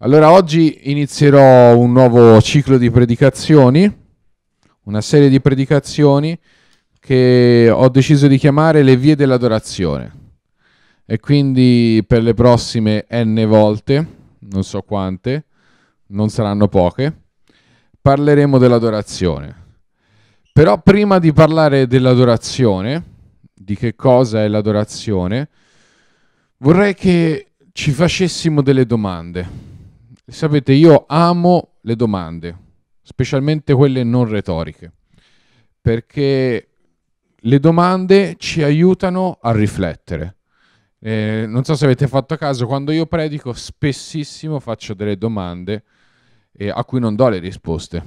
Allora oggi inizierò un nuovo ciclo di predicazioni, una serie di predicazioni che ho deciso di chiamare le vie dell'adorazione. E quindi per le prossime n volte, non so quante, non saranno poche, parleremo dell'adorazione. Però prima di parlare dell'adorazione, di che cosa è l'adorazione, vorrei che ci facessimo delle domande Sapete, io amo le domande, specialmente quelle non retoriche, perché le domande ci aiutano a riflettere. Eh, non so se avete fatto caso, quando io predico spessissimo faccio delle domande eh, a cui non do le risposte,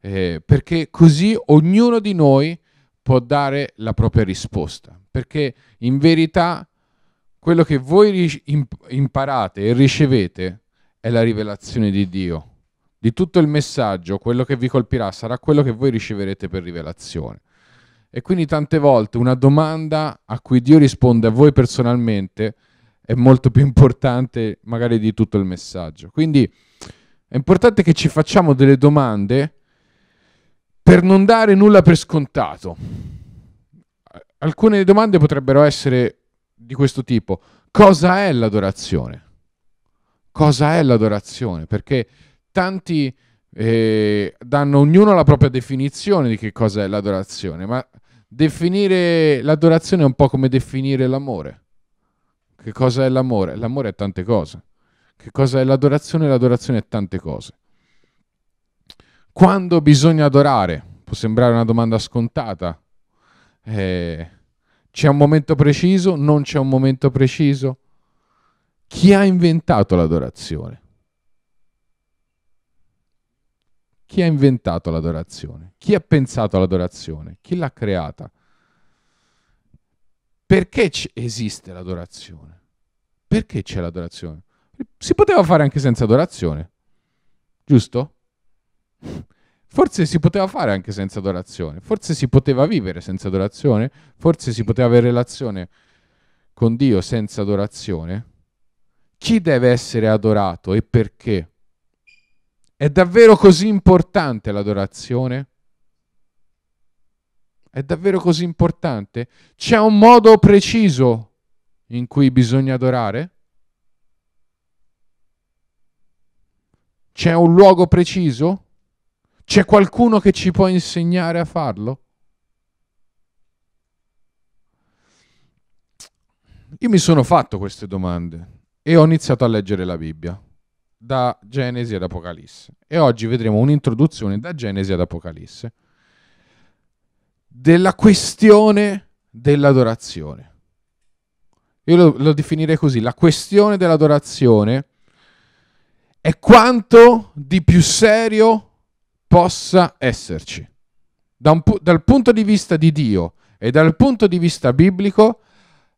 eh, perché così ognuno di noi può dare la propria risposta, perché in verità quello che voi imparate e ricevete è la rivelazione di Dio. Di tutto il messaggio, quello che vi colpirà sarà quello che voi riceverete per rivelazione. E quindi tante volte una domanda a cui Dio risponde a voi personalmente è molto più importante magari di tutto il messaggio. Quindi è importante che ci facciamo delle domande per non dare nulla per scontato. Alcune domande potrebbero essere di questo tipo. Cosa è l'adorazione? cosa è l'adorazione, perché tanti eh, danno ognuno la propria definizione di che cosa è l'adorazione, ma definire l'adorazione è un po' come definire l'amore. Che cosa è l'amore? L'amore è tante cose. Che cosa è l'adorazione? L'adorazione è tante cose. Quando bisogna adorare? Può sembrare una domanda scontata. Eh, c'è un momento preciso? Non c'è un momento preciso? Chi ha inventato l'adorazione? Chi ha inventato l'adorazione? Chi ha pensato all'adorazione? Chi l'ha creata? Perché esiste l'adorazione? Perché c'è l'adorazione? Si poteva fare anche senza adorazione, giusto? Forse si poteva fare anche senza adorazione, forse si poteva vivere senza adorazione, forse si poteva avere relazione con Dio senza adorazione chi deve essere adorato e perché? È davvero così importante l'adorazione? È davvero così importante? C'è un modo preciso in cui bisogna adorare? C'è un luogo preciso? C'è qualcuno che ci può insegnare a farlo? Io mi sono fatto queste domande e ho iniziato a leggere la Bibbia, da Genesi ad Apocalisse. E oggi vedremo un'introduzione da Genesi ad Apocalisse della questione dell'adorazione. Io lo, lo definirei così, la questione dell'adorazione è quanto di più serio possa esserci. Da un, dal punto di vista di Dio e dal punto di vista biblico,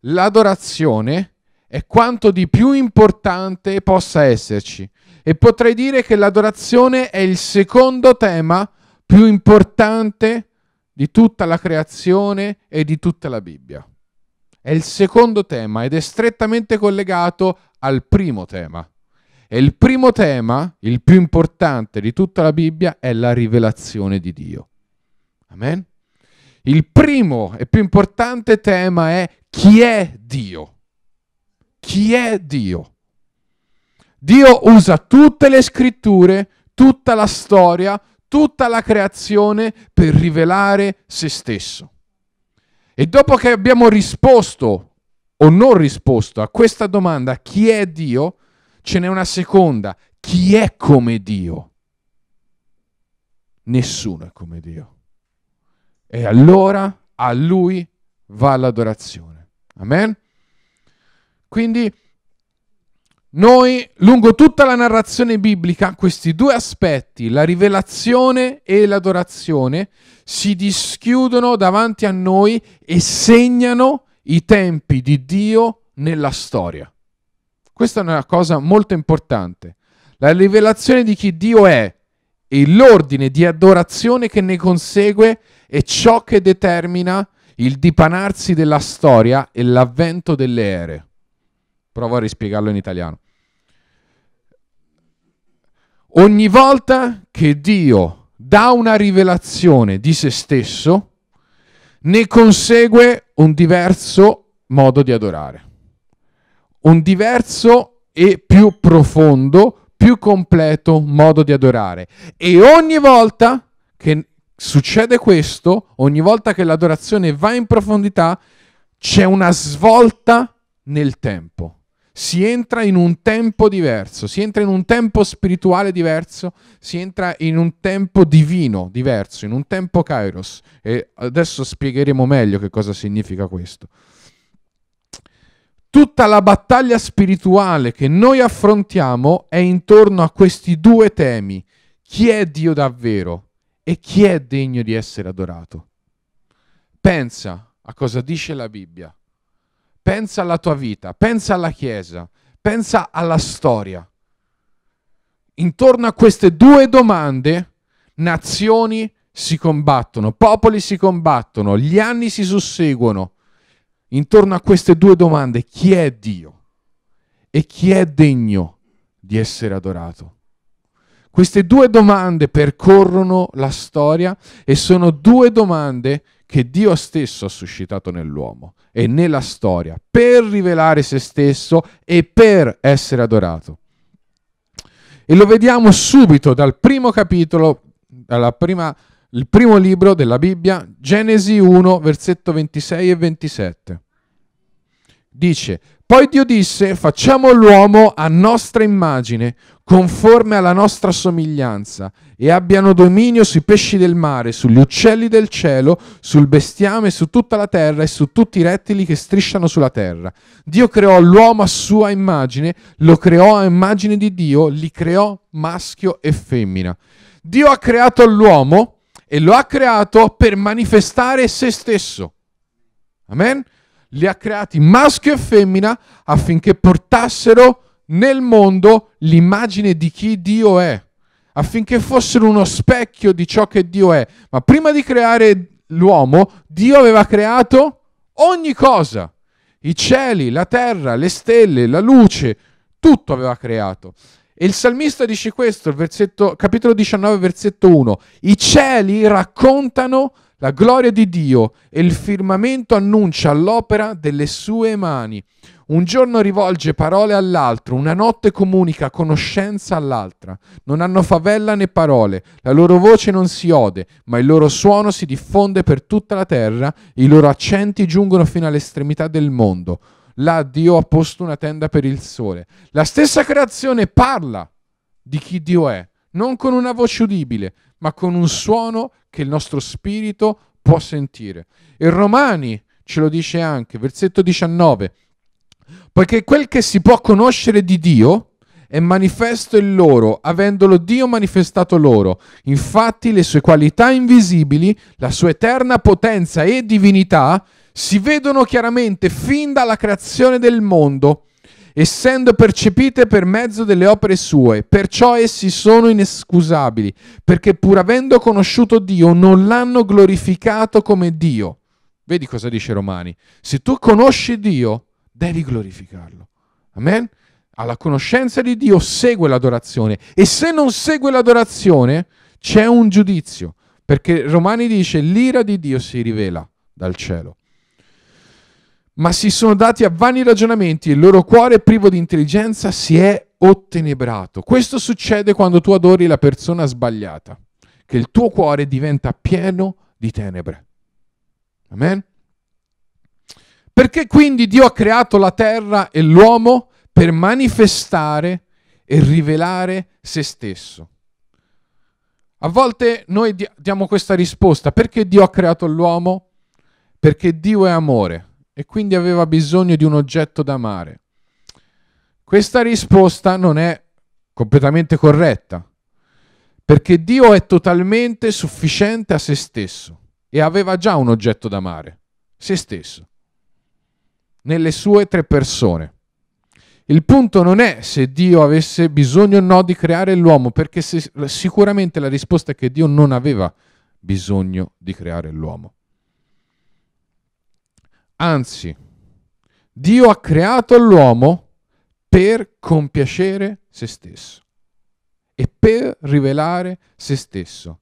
l'adorazione è è quanto di più importante possa esserci. E potrei dire che l'adorazione è il secondo tema più importante di tutta la creazione e di tutta la Bibbia. È il secondo tema ed è strettamente collegato al primo tema. E il primo tema, il più importante di tutta la Bibbia, è la rivelazione di Dio. Amen? Il primo e più importante tema è chi è Dio chi è Dio. Dio usa tutte le scritture, tutta la storia, tutta la creazione per rivelare se stesso. E dopo che abbiamo risposto o non risposto a questa domanda, chi è Dio, ce n'è una seconda, chi è come Dio? Nessuno è come Dio. E allora a lui va l'adorazione. Amen? Quindi noi, lungo tutta la narrazione biblica, questi due aspetti, la rivelazione e l'adorazione, si dischiudono davanti a noi e segnano i tempi di Dio nella storia. Questa è una cosa molto importante. La rivelazione di chi Dio è e l'ordine di adorazione che ne consegue è ciò che determina il dipanarsi della storia e l'avvento delle ere. Provo a rispiegarlo in italiano. Ogni volta che Dio dà una rivelazione di se stesso, ne consegue un diverso modo di adorare, un diverso e più profondo, più completo modo di adorare. E ogni volta che succede questo, ogni volta che l'adorazione va in profondità, c'è una svolta nel tempo si entra in un tempo diverso, si entra in un tempo spirituale diverso, si entra in un tempo divino diverso, in un tempo kairos. E adesso spiegheremo meglio che cosa significa questo. Tutta la battaglia spirituale che noi affrontiamo è intorno a questi due temi. Chi è Dio davvero e chi è degno di essere adorato? Pensa a cosa dice la Bibbia pensa alla tua vita, pensa alla Chiesa, pensa alla storia. Intorno a queste due domande, nazioni si combattono, popoli si combattono, gli anni si susseguono. Intorno a queste due domande, chi è Dio e chi è degno di essere adorato? Queste due domande percorrono la storia e sono due domande che Dio stesso ha suscitato nell'uomo e nella storia per rivelare se stesso e per essere adorato. E lo vediamo subito dal primo capitolo, dal primo libro della Bibbia, Genesi 1, versetto 26 e 27. Dice, poi Dio disse, facciamo l'uomo a nostra immagine, conforme alla nostra somiglianza, e abbiano dominio sui pesci del mare, sugli uccelli del cielo, sul bestiame, su tutta la terra e su tutti i rettili che strisciano sulla terra. Dio creò l'uomo a sua immagine, lo creò a immagine di Dio, li creò maschio e femmina. Dio ha creato l'uomo e lo ha creato per manifestare se stesso. Amen? li ha creati maschio e femmina affinché portassero nel mondo l'immagine di chi Dio è, affinché fossero uno specchio di ciò che Dio è. Ma prima di creare l'uomo, Dio aveva creato ogni cosa, i cieli, la terra, le stelle, la luce, tutto aveva creato. E il salmista dice questo, versetto, capitolo 19, versetto 1, i cieli raccontano la gloria di Dio e il firmamento annuncia l'opera delle sue mani. Un giorno rivolge parole all'altro, una notte comunica conoscenza all'altra. Non hanno favella né parole, la loro voce non si ode, ma il loro suono si diffonde per tutta la terra, i loro accenti giungono fino all'estremità del mondo. Là Dio ha posto una tenda per il sole. La stessa creazione parla di chi Dio è, non con una voce udibile, ma con un suono che il nostro spirito può sentire. E Romani ce lo dice anche, versetto 19, poiché quel che si può conoscere di Dio è manifesto in loro, avendolo Dio manifestato loro. Infatti le sue qualità invisibili, la sua eterna potenza e divinità si vedono chiaramente fin dalla creazione del mondo essendo percepite per mezzo delle opere sue, perciò essi sono inescusabili, perché pur avendo conosciuto Dio non l'hanno glorificato come Dio. Vedi cosa dice Romani? Se tu conosci Dio, devi glorificarlo. Amen? Alla conoscenza di Dio segue l'adorazione e se non segue l'adorazione c'è un giudizio, perché Romani dice l'ira di Dio si rivela dal cielo ma si sono dati a vani ragionamenti e il loro cuore privo di intelligenza si è ottenebrato. Questo succede quando tu adori la persona sbagliata, che il tuo cuore diventa pieno di tenebre. Amen? Perché quindi Dio ha creato la terra e l'uomo per manifestare e rivelare se stesso. A volte noi diamo questa risposta, perché Dio ha creato l'uomo? Perché Dio è amore e quindi aveva bisogno di un oggetto da amare. Questa risposta non è completamente corretta, perché Dio è totalmente sufficiente a se stesso e aveva già un oggetto da amare, se stesso, nelle sue tre persone. Il punto non è se Dio avesse bisogno o no di creare l'uomo, perché sicuramente la risposta è che Dio non aveva bisogno di creare l'uomo. Anzi, Dio ha creato l'uomo per compiacere se stesso e per rivelare se stesso.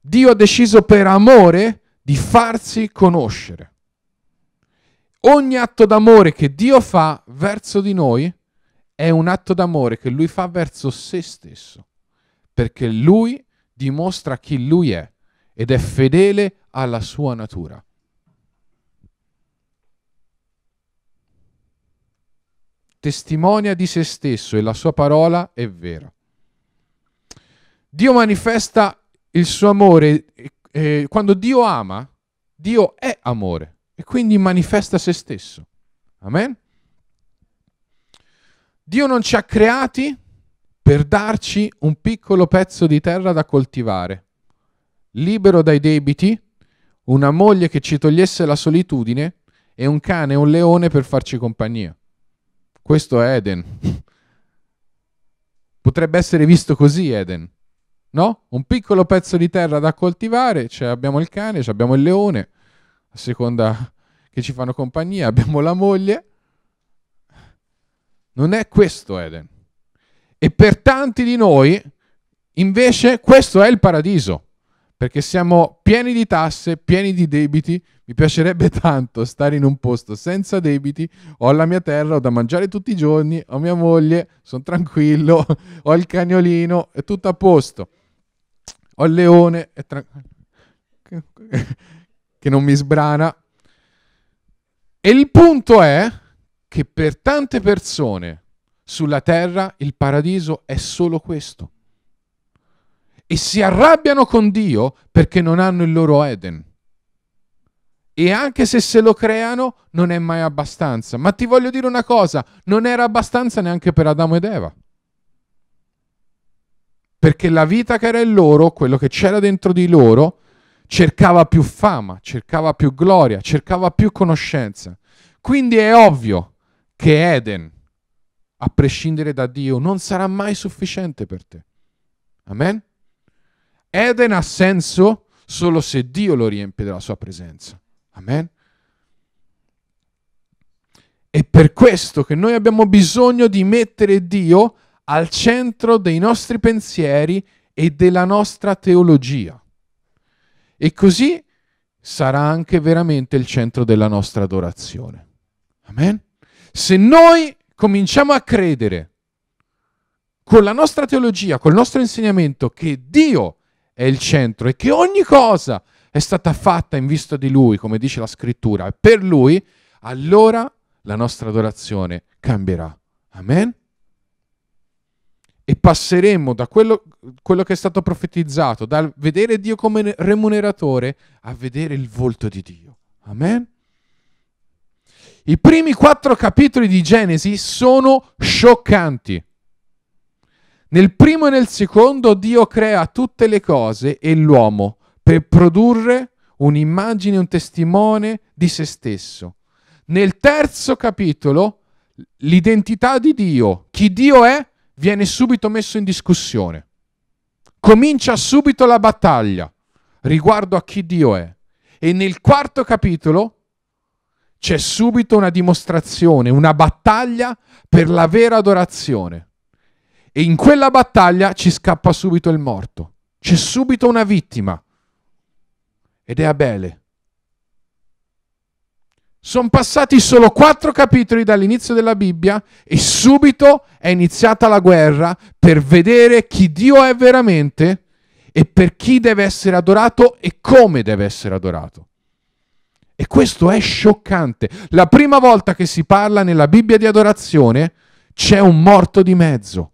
Dio ha deciso per amore di farsi conoscere. Ogni atto d'amore che Dio fa verso di noi è un atto d'amore che lui fa verso se stesso, perché lui dimostra chi lui è ed è fedele alla sua natura. testimonia di se stesso e la sua parola è vera. Dio manifesta il suo amore e, eh, eh, quando Dio ama, Dio è amore e quindi manifesta se stesso. Amen? Dio non ci ha creati per darci un piccolo pezzo di terra da coltivare, libero dai debiti, una moglie che ci togliesse la solitudine e un cane e un leone per farci compagnia. Questo è Eden. Potrebbe essere visto così Eden. No? Un piccolo pezzo di terra da coltivare, cioè abbiamo il cane, cioè abbiamo il leone, a seconda che ci fanno compagnia, abbiamo la moglie. Non è questo Eden. E per tanti di noi, invece, questo è il paradiso, perché siamo pieni di tasse, pieni di debiti, mi piacerebbe tanto stare in un posto senza debiti, ho la mia terra, ho da mangiare tutti i giorni, ho mia moglie, sono tranquillo, ho il cagnolino, è tutto a posto. Ho il leone, è tranquillo che non mi sbrana. E il punto è che per tante persone sulla terra il paradiso è solo questo. E si arrabbiano con Dio perché non hanno il loro Eden e anche se se lo creano non è mai abbastanza. Ma ti voglio dire una cosa, non era abbastanza neanche per Adamo ed Eva. Perché la vita che era in loro, quello che c'era dentro di loro, cercava più fama, cercava più gloria, cercava più conoscenza. Quindi è ovvio che Eden, a prescindere da Dio, non sarà mai sufficiente per te. Amen? Eden ha senso solo se Dio lo riempie della sua presenza. Amen. È per questo che noi abbiamo bisogno di mettere Dio al centro dei nostri pensieri e della nostra teologia. E così sarà anche veramente il centro della nostra adorazione. Amen? Se noi cominciamo a credere con la nostra teologia, col nostro insegnamento, che Dio è il centro e che ogni cosa è stata fatta in vista di lui, come dice la scrittura, per lui, allora la nostra adorazione cambierà. Amen? e passeremo da quello, quello, che è stato profetizzato, dal vedere Dio come remuneratore a vedere il volto di Dio. Amen? I primi quattro capitoli di Genesi sono scioccanti. Nel primo e nel secondo Dio crea tutte le cose e l'uomo per produrre un'immagine, un testimone di se stesso. Nel terzo capitolo, l'identità di Dio, chi Dio è, viene subito messo in discussione. Comincia subito la battaglia riguardo a chi Dio è. E nel quarto capitolo c'è subito una dimostrazione, una battaglia per la vera adorazione. E in quella battaglia ci scappa subito il morto. C'è subito una vittima ed è Abele. Sono passati solo quattro capitoli dall'inizio della Bibbia e subito è iniziata la guerra per vedere chi Dio è veramente e per chi deve essere adorato e come deve essere adorato. E questo è scioccante. La prima volta che si parla nella Bibbia di adorazione c'è un morto di mezzo.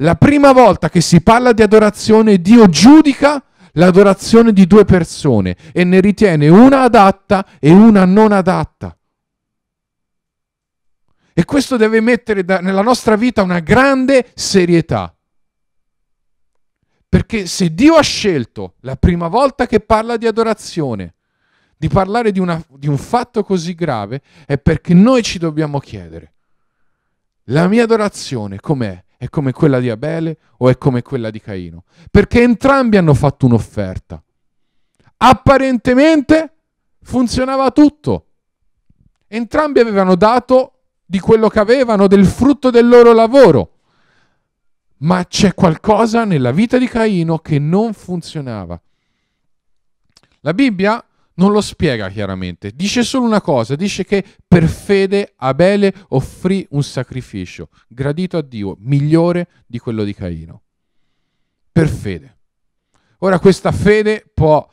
La prima volta che si parla di adorazione Dio giudica l'adorazione di due persone e ne ritiene una adatta e una non adatta. E questo deve mettere da, nella nostra vita una grande serietà. Perché se Dio ha scelto la prima volta che parla di adorazione, di parlare di, una, di un fatto così grave, è perché noi ci dobbiamo chiedere, la mia adorazione com'è? è come quella di Abele o è come quella di Caino? Perché entrambi hanno fatto un'offerta. Apparentemente funzionava tutto. Entrambi avevano dato di quello che avevano, del frutto del loro lavoro. Ma c'è qualcosa nella vita di Caino che non funzionava. La Bibbia non lo spiega chiaramente, dice solo una cosa, dice che per fede Abele offrì un sacrificio gradito a Dio, migliore di quello di Caino. Per fede. Ora questa fede può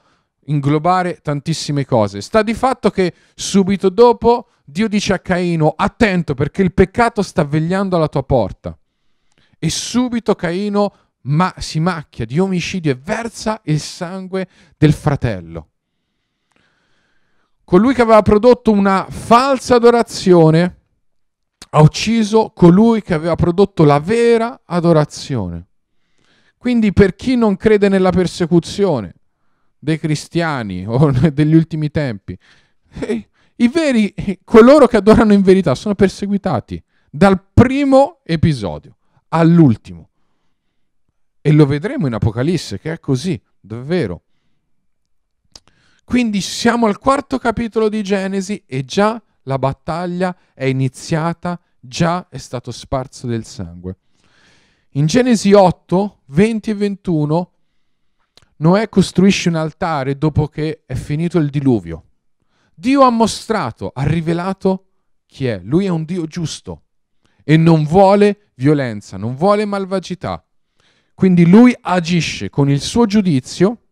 inglobare tantissime cose. Sta di fatto che subito dopo Dio dice a Caino, attento perché il peccato sta vegliando alla tua porta. E subito Caino ma si macchia di omicidio e versa il sangue del fratello colui che aveva prodotto una falsa adorazione ha ucciso colui che aveva prodotto la vera adorazione. Quindi per chi non crede nella persecuzione dei cristiani o degli ultimi tempi, eh, i veri, coloro che adorano in verità sono perseguitati dal primo episodio all'ultimo. E lo vedremo in Apocalisse, che è così, davvero. Quindi siamo al quarto capitolo di Genesi e già la battaglia è iniziata, già è stato sparso del sangue. In Genesi 8, 20 e 21, Noè costruisce un altare dopo che è finito il diluvio. Dio ha mostrato, ha rivelato chi è. Lui è un Dio giusto e non vuole violenza, non vuole malvagità. Quindi lui agisce con il suo giudizio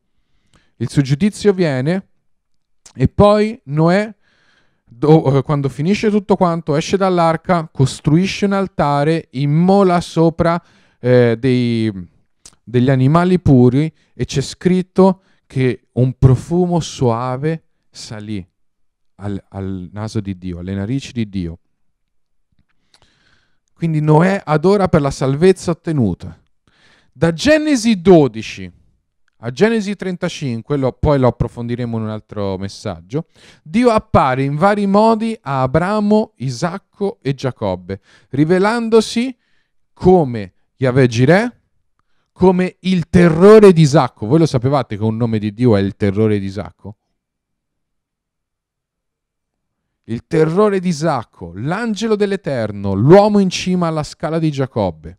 il suo giudizio viene e poi Noè, do, eh, quando finisce tutto quanto, esce dall'arca, costruisce un altare, immola sopra eh, dei, degli animali puri e c'è scritto che un profumo soave salì al, al naso di Dio, alle narici di Dio. Quindi Noè adora per la salvezza ottenuta. Da Genesi 12 a Genesi 35, lo, poi lo approfondiremo in un altro messaggio, Dio appare in vari modi a Abramo, Isacco e Giacobbe, rivelandosi come Yahweh Jireh, come il terrore di Isacco. Voi lo sapevate che un nome di Dio è il terrore di Isacco? Il terrore di Isacco, l'angelo dell'Eterno, l'uomo in cima alla scala di Giacobbe.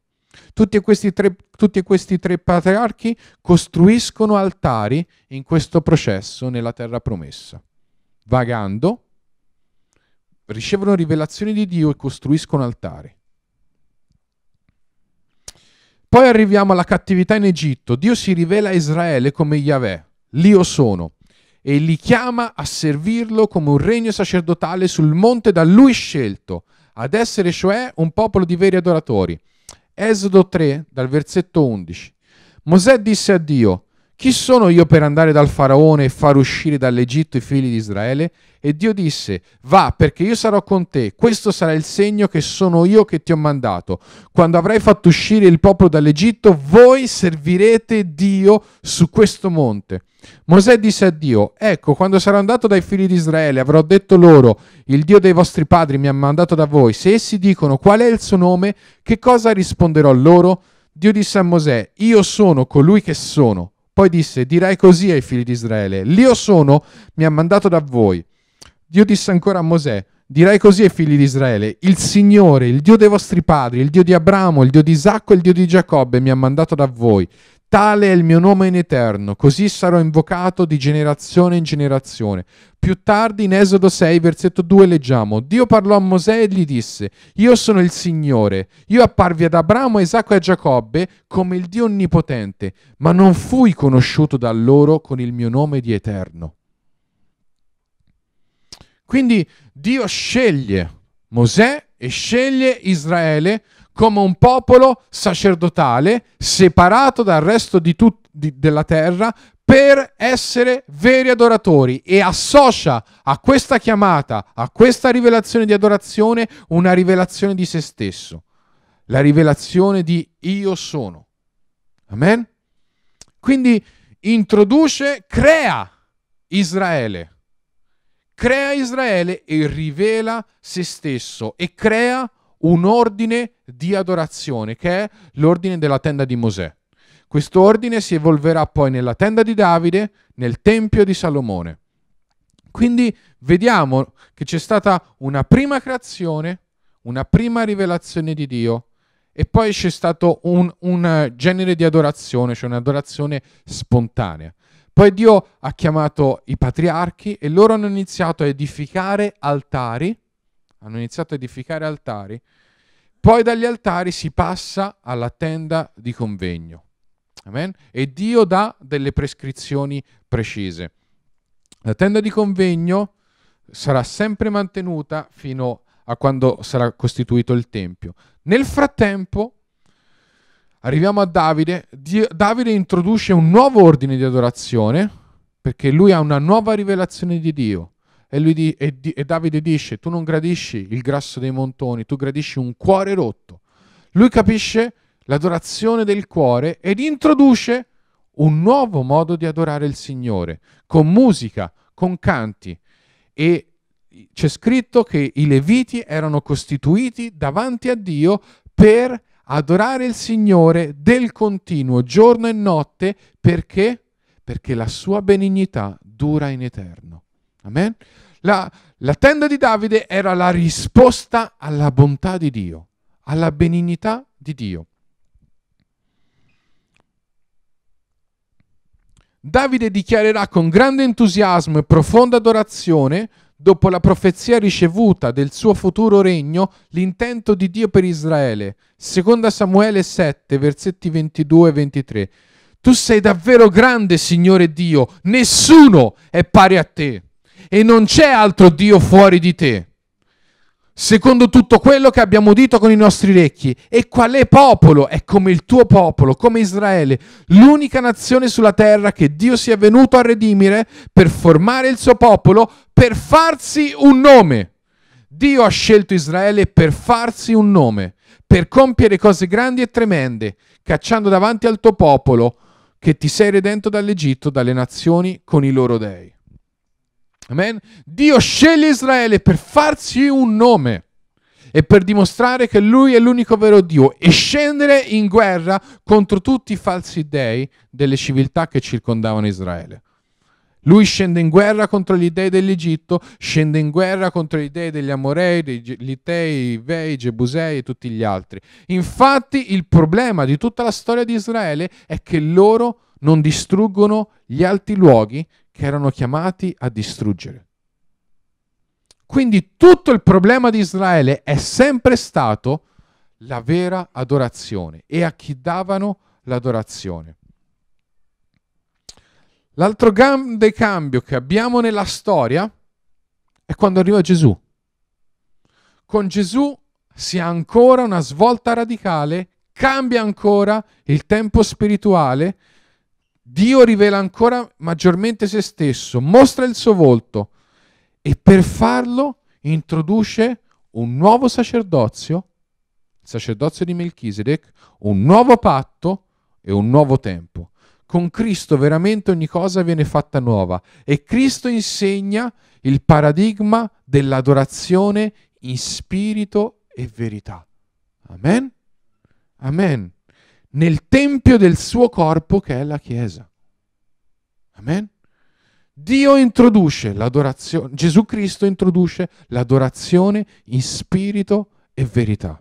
Tutti questi, tre, tutti questi tre patriarchi costruiscono altari in questo processo nella terra promessa. Vagando, ricevono rivelazioni di Dio e costruiscono altari. Poi arriviamo alla cattività in Egitto. Dio si rivela a Israele come Yahweh, l'Io sono, e li chiama a servirlo come un regno sacerdotale sul monte da lui scelto, ad essere cioè un popolo di veri adoratori. Esodo 3, dal versetto 11. Mosè disse a Dio, chi sono io per andare dal faraone e far uscire dall'Egitto i figli di Israele? E Dio disse, va perché io sarò con te, questo sarà il segno che sono io che ti ho mandato. Quando avrai fatto uscire il popolo dall'Egitto, voi servirete Dio su questo monte. Mosè disse a Dio, ecco, quando sarò andato dai figli di Israele avrò detto loro, il Dio dei vostri padri mi ha mandato da voi, se essi dicono qual è il suo nome, che cosa risponderò loro? Dio disse a Mosè, io sono colui che sono. Poi disse, dirai così ai figli di Israele, l'io sono mi ha mandato da voi. Dio disse ancora a Mosè, dirai così ai figli di Israele, il Signore, il Dio dei vostri padri, il Dio di Abramo, il Dio di Isacco e il Dio di Giacobbe mi ha mandato da voi. Tale è il mio nome in eterno, così sarò invocato di generazione in generazione. Più tardi in Esodo 6, versetto 2 leggiamo, Dio parlò a Mosè e gli disse, Io sono il Signore, io apparvi ad Abramo, Esacco e a Giacobbe come il Dio Onnipotente, ma non fui conosciuto da loro con il mio nome di eterno. Quindi Dio sceglie Mosè e sceglie Israele come un popolo sacerdotale separato dal resto di tut- di- della terra per essere veri adoratori e associa a questa chiamata, a questa rivelazione di adorazione, una rivelazione di se stesso, la rivelazione di io sono. Amen? Quindi introduce, crea Israele, crea Israele e rivela se stesso e crea un ordine di adorazione che è l'ordine della tenda di Mosè. Questo ordine si evolverà poi nella tenda di Davide, nel Tempio di Salomone. Quindi vediamo che c'è stata una prima creazione, una prima rivelazione di Dio e poi c'è stato un, un genere di adorazione, cioè un'adorazione spontanea. Poi Dio ha chiamato i patriarchi e loro hanno iniziato a edificare altari hanno iniziato a edificare altari, poi dagli altari si passa alla tenda di convegno. Amen? E Dio dà delle prescrizioni precise. La tenda di convegno sarà sempre mantenuta fino a quando sarà costituito il Tempio. Nel frattempo, arriviamo a Davide, Dio, Davide introduce un nuovo ordine di adorazione perché lui ha una nuova rivelazione di Dio. E, lui di, e, di, e Davide dice, tu non gradisci il grasso dei montoni, tu gradisci un cuore rotto. Lui capisce l'adorazione del cuore ed introduce un nuovo modo di adorare il Signore, con musica, con canti. E c'è scritto che i Leviti erano costituiti davanti a Dio per adorare il Signore del continuo, giorno e notte, perché? Perché la sua benignità dura in eterno. Amen? La, la tenda di Davide era la risposta alla bontà di Dio, alla benignità di Dio. Davide dichiarerà con grande entusiasmo e profonda adorazione, dopo la profezia ricevuta del suo futuro regno, l'intento di Dio per Israele. Seconda Samuele 7, versetti 22 e 23. Tu sei davvero grande, Signore Dio, nessuno è pari a te e non c'è altro Dio fuori di te, secondo tutto quello che abbiamo udito con i nostri orecchi. E quale popolo è come il tuo popolo, come Israele, l'unica nazione sulla terra che Dio sia venuto a redimere per formare il suo popolo, per farsi un nome. Dio ha scelto Israele per farsi un nome, per compiere cose grandi e tremende, cacciando davanti al tuo popolo che ti sei redento dall'Egitto, dalle nazioni con i loro dei. Amen. Dio sceglie Israele per farsi un nome e per dimostrare che lui è l'unico vero Dio e scendere in guerra contro tutti i falsi dei delle civiltà che circondavano Israele. Lui scende in guerra contro gli dei dell'Egitto, scende in guerra contro gli dei degli Amorei, degli Itei, i Vei, i Gebusei e tutti gli altri. Infatti il problema di tutta la storia di Israele è che loro non distruggono gli alti luoghi che erano chiamati a distruggere. Quindi tutto il problema di Israele è sempre stato la vera adorazione e a chi davano l'adorazione. L'altro grande cambio che abbiamo nella storia è quando arriva Gesù. Con Gesù si ha ancora una svolta radicale, cambia ancora il tempo spirituale Dio rivela ancora maggiormente se stesso, mostra il suo volto e per farlo introduce un nuovo sacerdozio, il sacerdozio di Melchisedec, un nuovo patto e un nuovo tempo. Con Cristo veramente ogni cosa viene fatta nuova e Cristo insegna il paradigma dell'adorazione in spirito e verità. Amen? Amen nel tempio del suo corpo che è la Chiesa. Amen? Dio introduce l'adorazione, Gesù Cristo introduce l'adorazione in spirito e verità.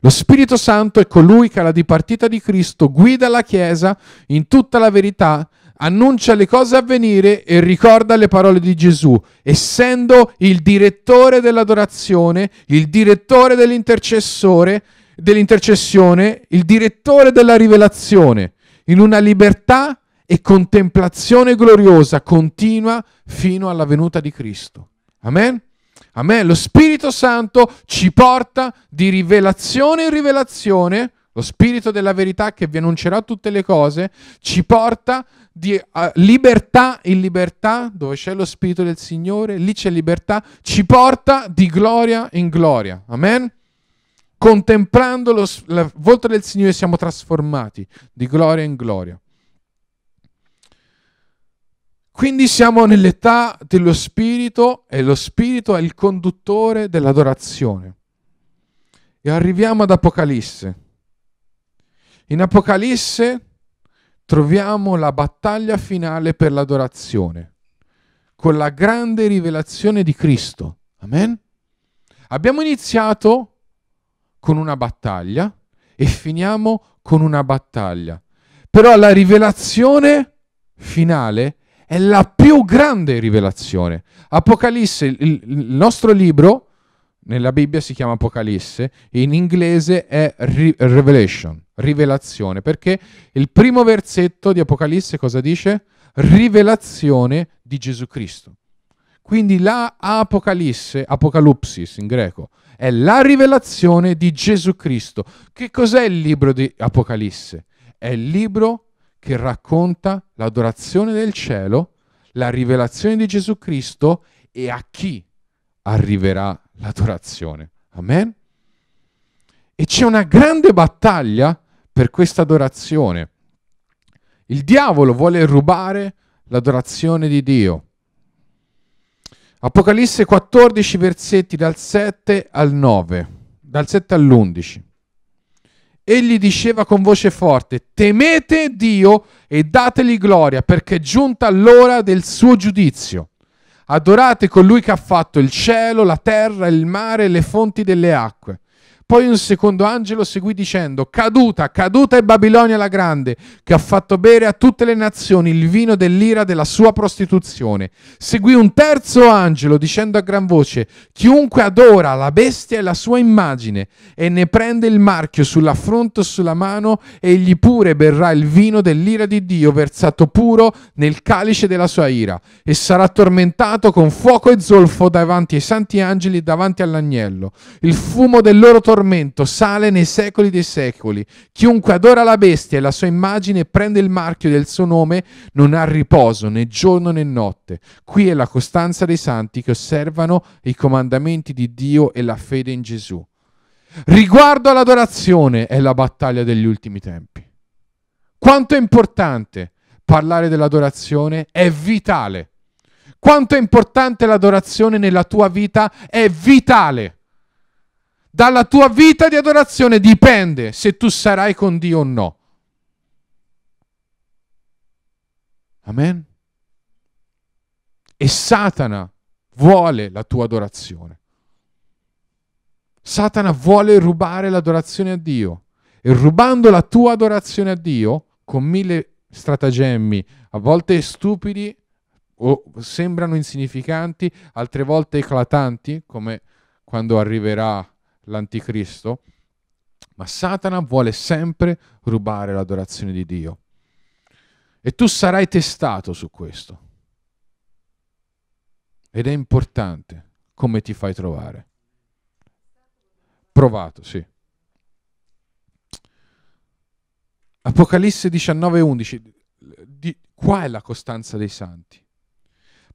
Lo Spirito Santo è colui che alla dipartita di Cristo guida la Chiesa in tutta la verità, annuncia le cose a venire e ricorda le parole di Gesù, essendo il direttore dell'adorazione, il direttore dell'intercessore, dell'intercessione, il direttore della rivelazione, in una libertà e contemplazione gloriosa continua fino alla venuta di Cristo. Amen? Amen. Lo Spirito Santo ci porta di rivelazione in rivelazione, lo Spirito della verità che vi annuncerà tutte le cose, ci porta di uh, libertà in libertà, dove c'è lo Spirito del Signore, lì c'è libertà, ci porta di gloria in gloria. Amen? Contemplando lo, la volta del Signore siamo trasformati di gloria in gloria. Quindi siamo nell'età dello Spirito e lo Spirito è il conduttore dell'adorazione. E arriviamo ad Apocalisse. In Apocalisse troviamo la battaglia finale per l'adorazione, con la grande rivelazione di Cristo. Amen? Abbiamo iniziato con una battaglia e finiamo con una battaglia. Però la rivelazione finale è la più grande rivelazione. Apocalisse, il, il nostro libro, nella Bibbia si chiama Apocalisse, in inglese è re- Revelation, rivelazione, perché il primo versetto di Apocalisse cosa dice? Rivelazione di Gesù Cristo. Quindi la Apocalisse, Apocalipsis in greco, è la rivelazione di Gesù Cristo. Che cos'è il libro di Apocalisse? È il libro che racconta l'adorazione del cielo, la rivelazione di Gesù Cristo e a chi arriverà l'adorazione. Amen? E c'è una grande battaglia per questa adorazione. Il diavolo vuole rubare l'adorazione di Dio. Apocalisse 14 versetti dal 7 al 9, dal 7 all'11. Egli diceva con voce forte, temete Dio e dategli gloria perché è giunta l'ora del suo giudizio. Adorate colui che ha fatto il cielo, la terra, il mare e le fonti delle acque. Poi un secondo angelo seguì dicendo, caduta, caduta è Babilonia la grande, che ha fatto bere a tutte le nazioni il vino dell'ira della sua prostituzione. Seguì un terzo angelo dicendo a gran voce, chiunque adora la bestia e la sua immagine e ne prende il marchio sulla fronte o sulla mano, egli pure berrà il vino dell'ira di Dio versato puro nel calice della sua ira e sarà tormentato con fuoco e zolfo davanti ai santi angeli e davanti all'agnello. Il fumo del loro tormento tormento sale nei secoli dei secoli. Chiunque adora la bestia e la sua immagine prende il marchio del suo nome non ha riposo né giorno né notte. Qui è la costanza dei santi che osservano i comandamenti di Dio e la fede in Gesù. Riguardo all'adorazione è la battaglia degli ultimi tempi. Quanto è importante parlare dell'adorazione? È vitale. Quanto è importante l'adorazione nella tua vita? È vitale. Dalla tua vita di adorazione dipende se tu sarai con Dio o no. Amen. E Satana vuole la tua adorazione. Satana vuole rubare l'adorazione a Dio e rubando la tua adorazione a Dio con mille stratagemmi, a volte stupidi o sembrano insignificanti, altre volte eclatanti, come quando arriverà l'anticristo, ma Satana vuole sempre rubare l'adorazione di Dio. E tu sarai testato su questo. Ed è importante come ti fai trovare. Provato, sì. Apocalisse 19:11. Qua è la costanza dei santi.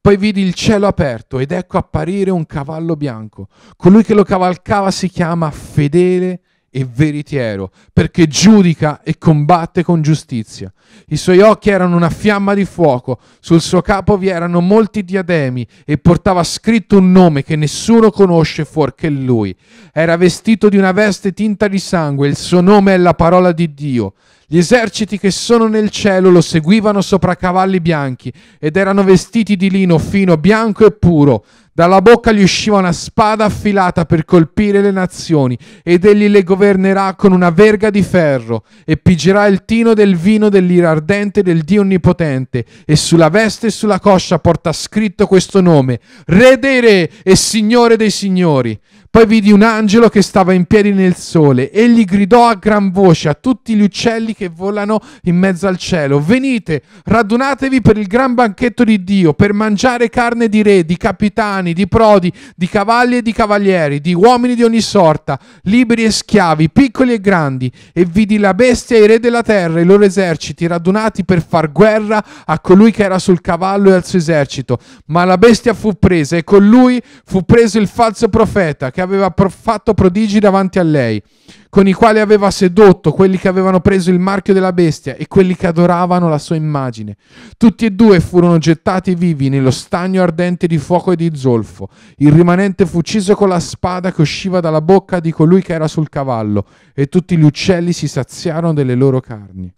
Poi vidi il cielo aperto ed ecco apparire un cavallo bianco. Colui che lo cavalcava si chiama fedele e veritiero, perché giudica e combatte con giustizia. I suoi occhi erano una fiamma di fuoco, sul suo capo vi erano molti diademi e portava scritto un nome che nessuno conosce fuorché lui. Era vestito di una veste tinta di sangue, il suo nome è la parola di Dio. Gli eserciti che sono nel cielo lo seguivano sopra cavalli bianchi ed erano vestiti di lino fino, bianco e puro. Dalla bocca gli usciva una spada affilata per colpire le nazioni, ed egli le governerà con una verga di ferro, e pigerà il tino del vino dell'ira ardente del Dio Onnipotente, e sulla veste e sulla coscia porta scritto questo nome, Re dei Re e Signore dei Signori. Poi vidi un angelo che stava in piedi nel sole. Egli gridò a gran voce a tutti gli uccelli che volano in mezzo al cielo: Venite, radunatevi per il gran banchetto di Dio, per mangiare carne di re, di capitani, di prodi, di cavalli e di cavalieri, di uomini di ogni sorta, liberi e schiavi, piccoli e grandi. E vidi la bestia e i re della terra e i loro eserciti radunati per far guerra a colui che era sul cavallo e al suo esercito. Ma la bestia fu presa e con lui fu preso il falso profeta che che aveva fatto prodigi davanti a lei, con i quali aveva sedotto quelli che avevano preso il marchio della bestia e quelli che adoravano la sua immagine. Tutti e due furono gettati vivi nello stagno ardente di fuoco e di zolfo. Il rimanente fu ucciso con la spada che usciva dalla bocca di colui che era sul cavallo, e tutti gli uccelli si saziarono delle loro carni.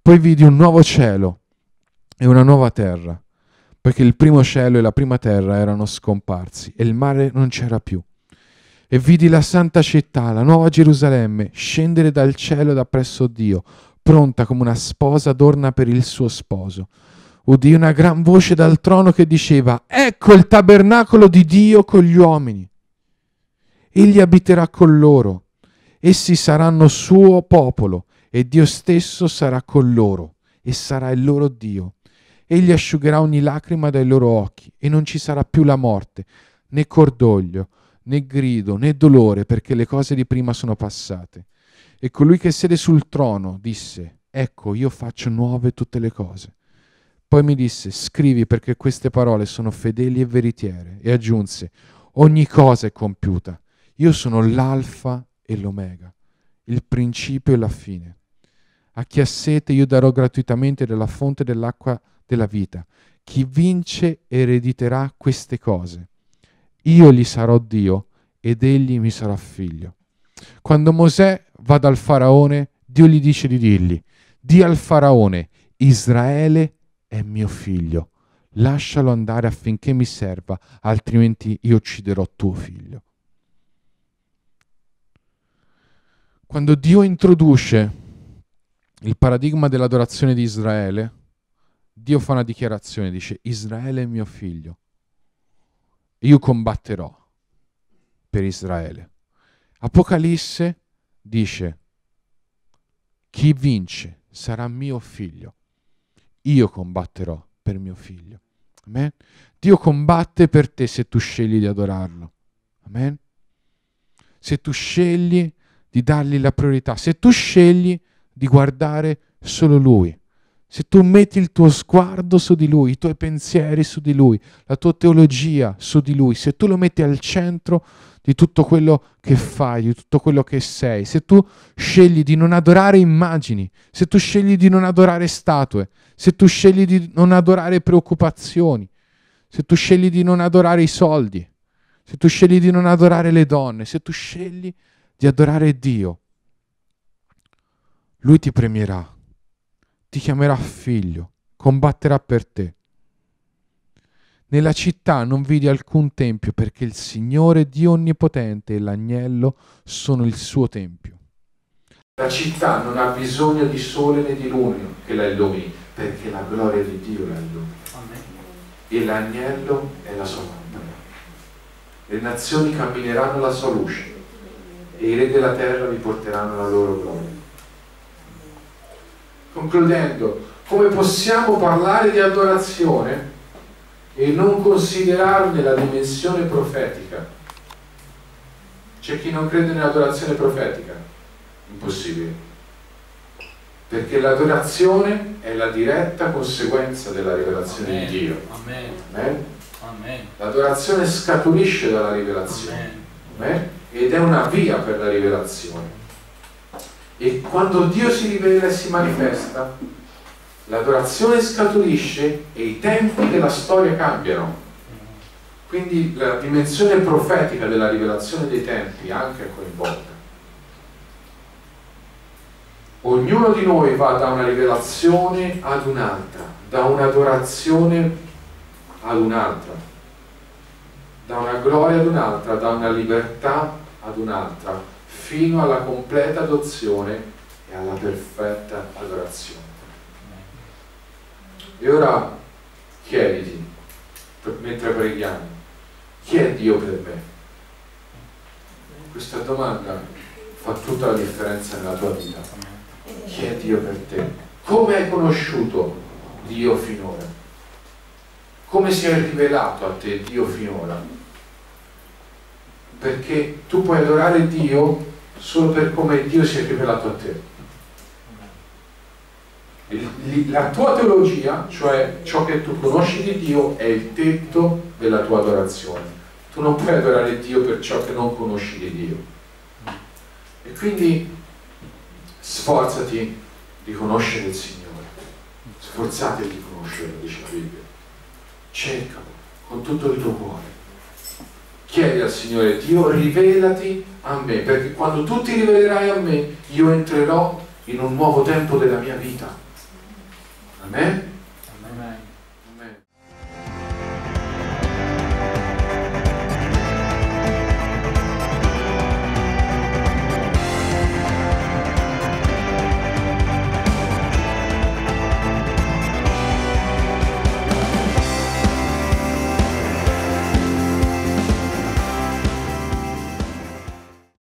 Poi vidi un nuovo cielo e una nuova terra, perché il primo cielo e la prima terra erano scomparsi e il mare non c'era più e vidi la santa città, la nuova Gerusalemme, scendere dal cielo da presso Dio, pronta come una sposa adorna per il suo sposo. Udì una gran voce dal trono che diceva, ecco il tabernacolo di Dio con gli uomini. Egli abiterà con loro, essi saranno suo popolo e Dio stesso sarà con loro e sarà il loro Dio. Egli asciugherà ogni lacrima dai loro occhi e non ci sarà più la morte, né cordoglio, né grido né dolore, perché le cose di prima sono passate. E colui che siede sul trono disse, ecco, io faccio nuove tutte le cose. Poi mi disse, scrivi perché queste parole sono fedeli e veritiere. E aggiunse, ogni cosa è compiuta. Io sono l'alfa e l'omega, il principio e la fine. A chi ha sete io darò gratuitamente della fonte dell'acqua della vita. Chi vince erediterà queste cose io gli sarò Dio ed egli mi sarà figlio. Quando Mosè va dal faraone, Dio gli dice di dirgli, di al faraone, Israele è mio figlio, lascialo andare affinché mi serva, altrimenti io ucciderò tuo figlio. Quando Dio introduce il paradigma dell'adorazione di Israele, Dio fa una dichiarazione, dice Israele è mio figlio, io combatterò per Israele. Apocalisse dice, chi vince sarà mio figlio, io combatterò per mio figlio. Amen. Dio combatte per te se tu scegli di adorarlo. Amen. Se tu scegli di dargli la priorità, se tu scegli di guardare solo lui se tu metti il tuo sguardo su di lui, i tuoi pensieri su di lui, la tua teologia su di lui, se tu lo metti al centro di tutto quello che fai, di tutto quello che sei, se tu scegli di non adorare immagini, se tu scegli di non adorare statue, se tu scegli di non adorare preoccupazioni, se tu scegli di non adorare i soldi, se tu scegli di non adorare le donne, se tu scegli di adorare Dio, lui ti premierà ti chiamerà figlio, combatterà per te. Nella città non vidi alcun tempio perché il Signore Dio Onnipotente e l'agnello sono il suo tempio. La città non ha bisogno di sole né di luna che la illumini perché la gloria di Dio la illumina. E l'agnello è la sua lampada. Le nazioni cammineranno la sua luce e i re della terra vi porteranno la loro gloria concludendo, come possiamo parlare di adorazione e non considerarne la dimensione profetica? C'è chi non crede nell'adorazione profetica? Impossibile. Perché l'adorazione è la diretta conseguenza della rivelazione Amen. di Dio. Amen. Amen. L'adorazione scaturisce dalla rivelazione ed è una via per la rivelazione. E quando Dio si rivela e si manifesta, l'adorazione scaturisce e i tempi della storia cambiano. Quindi la dimensione profetica della rivelazione dei tempi anche è coinvolta. Ognuno di noi va da una rivelazione ad un'altra, da un'adorazione ad un'altra, da una gloria ad un'altra, da una libertà ad un'altra, fino alla completa adozione e alla perfetta adorazione. E ora chiediti, mentre preghiamo, chi è Dio per me? Questa domanda fa tutta la differenza nella tua vita. Chi è Dio per te? Come hai conosciuto Dio finora? Come si è rivelato a te Dio finora? Perché tu puoi adorare Dio solo per come Dio si è rivelato a te. La tua teologia, cioè ciò che tu conosci di Dio, è il tetto della tua adorazione. Tu non puoi adorare Dio per ciò che non conosci di Dio. E quindi sforzati di conoscere il Signore. Sforzatevi di conoscere, dice la Bibbia. Cercalo con tutto il tuo cuore chiedi al Signore Dio rivelati a me perché quando tu ti rivelerai a me io entrerò in un nuovo tempo della mia vita Amen?